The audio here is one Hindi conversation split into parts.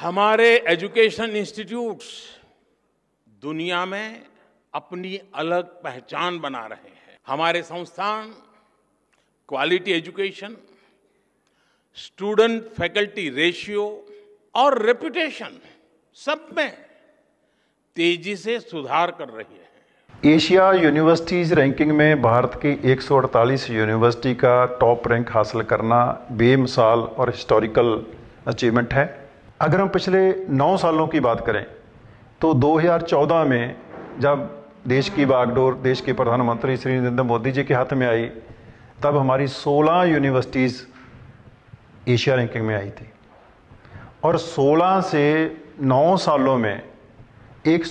हमारे एजुकेशन इंस्टीट्यूट्स दुनिया में अपनी अलग पहचान बना रहे हैं हमारे संस्थान quality education student faculty ratio और रेपुटेशन सब में तेजी से सुधार कर रही है एशिया यूनिवर्सिटीज़ रैंकिंग में भारत की 148 यूनिवर्सिटी का टॉप रैंक हासिल करना बेमिसाल और हिस्टोरिकल अचीवमेंट है अगर हम पिछले नौ सालों की बात करें तो 2014 में जब देश की बागडोर देश के प्रधानमंत्री श्री नरेंद्र मोदी जी के हाथ में आई तब हमारी 16 यूनिवर्सिटीज़ एशिया रैंकिंग में आई थी और 16 से 9 सालों में एक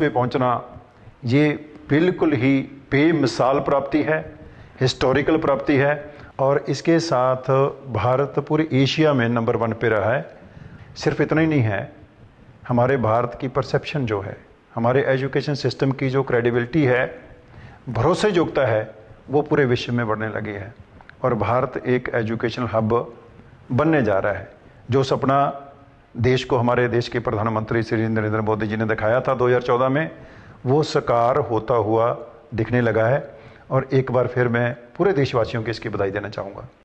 पे पहुंचना ये बिल्कुल ही बेमिसाल प्राप्ति है हिस्टोरिकल प्राप्ति है और इसके साथ भारत पूरे एशिया में नंबर वन पे रहा है सिर्फ इतना ही नहीं है हमारे भारत की परसेप्शन जो है हमारे एजुकेशन सिस्टम की जो क्रेडिबिलिटी है भरोसे जोगता है वो पूरे विश्व में बढ़ने लगी है और भारत एक एजुकेशनल हब बनने जा रहा है जो सपना देश को हमारे देश के प्रधानमंत्री श्री नरेंद्र मोदी जी ने दिखाया था 2014 में वो साकार होता हुआ दिखने लगा है और एक बार फिर मैं पूरे देशवासियों की इसकी बधाई देना चाहूँगा